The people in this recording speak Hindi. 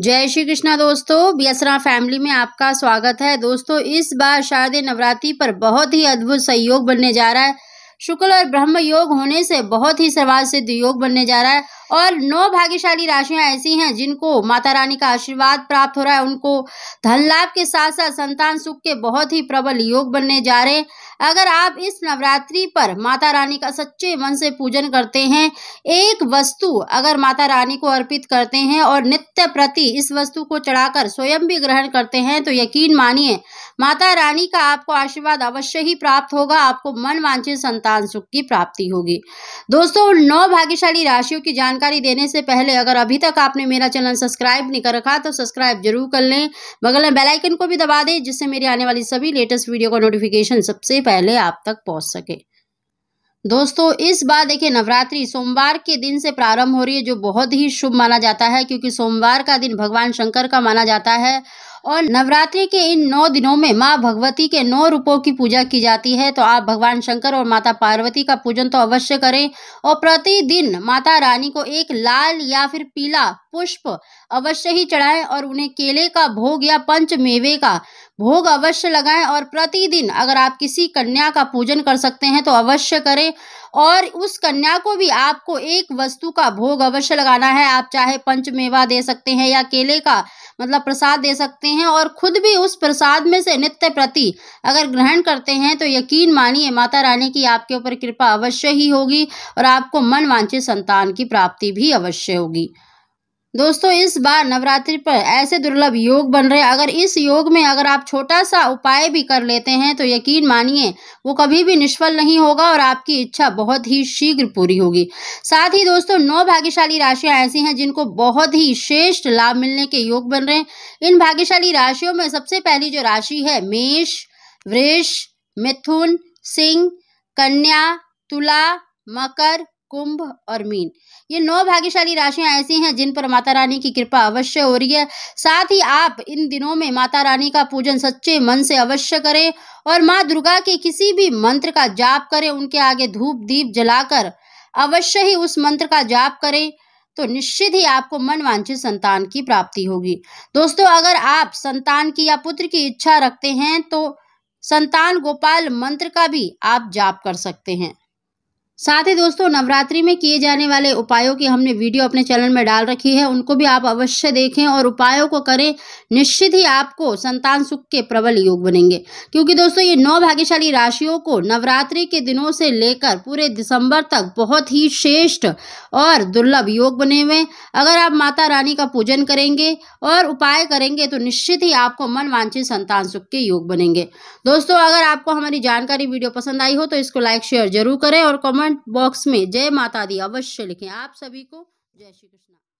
जय श्री कृष्णा दोस्तों बियसरा फैमिली में आपका स्वागत है दोस्तों इस बार शारदीय नवरात्रि पर बहुत ही अद्भुत सहयोग बनने जा रहा है शुक्ल और ब्रह्म योग होने से बहुत ही सर्वाद सिद्ध योग बनने जा रहा है और नौ भाग्यशाली राशियां ऐसी हैं जिनको माता रानी का आशीर्वाद प्राप्त हो रहा है उनको धन लाभ के साथ साथ संतान सुख के बहुत ही प्रबल योग बनने जा रहे हैं अगर आप इस नवरात्रि पर माता रानी का सच्चे मन से पूजन करते हैं एक वस्तु अगर माता रानी को अर्पित करते हैं और नित्य प्रति इस वस्तु को चढ़ाकर स्वयं भी ग्रहण करते हैं तो यकीन मानिए माता रानी का आपको आशीर्वाद अवश्य ही प्राप्त होगा आपको मन वांछित संतान सुख की प्राप्ति होगी दोस्तों नौ भाग्यशाली राशियों की जानकारी जानकारी देने से पहले अगर अभी तक आपने मेरा चैनल सब्सक्राइब नहीं कर रखा तो सब्सक्राइब जरूर कर लें बगल में बेलाइकन को भी दबा दें जिससे मेरी आने वाली सभी लेटेस्ट वीडियो का नोटिफिकेशन सबसे पहले आप तक पहुँच सके दोस्तों इस बार देखिए नवरात्रि सोमवार के दिन से प्रारंभ हो रही है जो बहुत ही शुभ माना जाता है क्योंकि सोमवार का दिन भगवान शंकर का माना जाता है और नवरात्रि के इन नौ दिनों में माँ भगवती के नौ रूपों की पूजा की जाती है तो आप भगवान शंकर और माता पार्वती का पूजन तो अवश्य करें और प्रतिदिन माता रानी को एक लाल या फिर पीला पुष्प अवश्य ही चढ़ाएं और उन्हें केले का भोग या पंच मेवे का भोग अवश्य लगाएं और प्रतिदिन अगर आप किसी कन्या का पूजन कर सकते हैं तो अवश्य करें और उस कन्या को भी आपको एक वस्तु का भोग अवश्य लगाना है आप चाहे पंचमेवा दे सकते हैं या केले का मतलब प्रसाद दे सकते हैं और खुद भी उस प्रसाद में से नित्य प्रति अगर ग्रहण करते हैं तो यकीन मानिए माता रानी की आपके ऊपर कृपा अवश्य ही होगी और आपको मन वांछित संतान की प्राप्ति भी अवश्य होगी दोस्तों इस बार नवरात्रि पर ऐसे दुर्लभ योग बन रहे अगर इस योग में अगर आप छोटा सा उपाय भी कर लेते हैं तो यकीन मानिए वो कभी भी निष्फल नहीं होगा और आपकी इच्छा बहुत ही शीघ्र पूरी होगी साथ ही दोस्तों नौ भाग्यशाली राशियां ऐसी हैं जिनको बहुत ही श्रेष्ठ लाभ मिलने के योग बन रहे हैं इन भाग्यशाली राशियों में सबसे पहली जो राशि है मेष वृष मिथुन सिंह कन्या तुला मकर कुंभ और मीन ये नौ भाग्यशाली राशियां ऐसी हैं जिन पर माता रानी की कृपा अवश्य हो रही है साथ ही आप इन दिनों में माता रानी का पूजन सच्चे मन से अवश्य करें और माँ दुर्गा के किसी भी मंत्र का जाप करें उनके आगे धूप दीप जलाकर अवश्य ही उस मंत्र का जाप करें तो निश्चित ही आपको मनवांछित संतान की प्राप्ति होगी दोस्तों अगर आप संतान की या पुत्र की इच्छा रखते हैं तो संतान गोपाल मंत्र का भी आप जाप कर सकते हैं साथ ही दोस्तों नवरात्रि में किए जाने वाले उपायों की हमने वीडियो अपने चैनल में डाल रखी है उनको भी आप अवश्य देखें और उपायों को करें निश्चित ही आपको संतान सुख के प्रबल योग बनेंगे क्योंकि दोस्तों ये नौ भाग्यशाली राशियों को नवरात्रि के दिनों से लेकर पूरे दिसंबर तक बहुत ही श्रेष्ठ और दुर्लभ योग बने हुए अगर आप माता रानी का पूजन करेंगे और उपाय करेंगे तो निश्चित ही आपको मन वांछित संतान सुख के योग बनेंगे दोस्तों अगर आपको हमारी जानकारी वीडियो पसंद आई हो तो इसको लाइक शेयर जरूर करें और कॉमेंट कमेंट बॉक्स में जय माता दी अवश्य लिखें आप सभी को जय श्री कृष्णा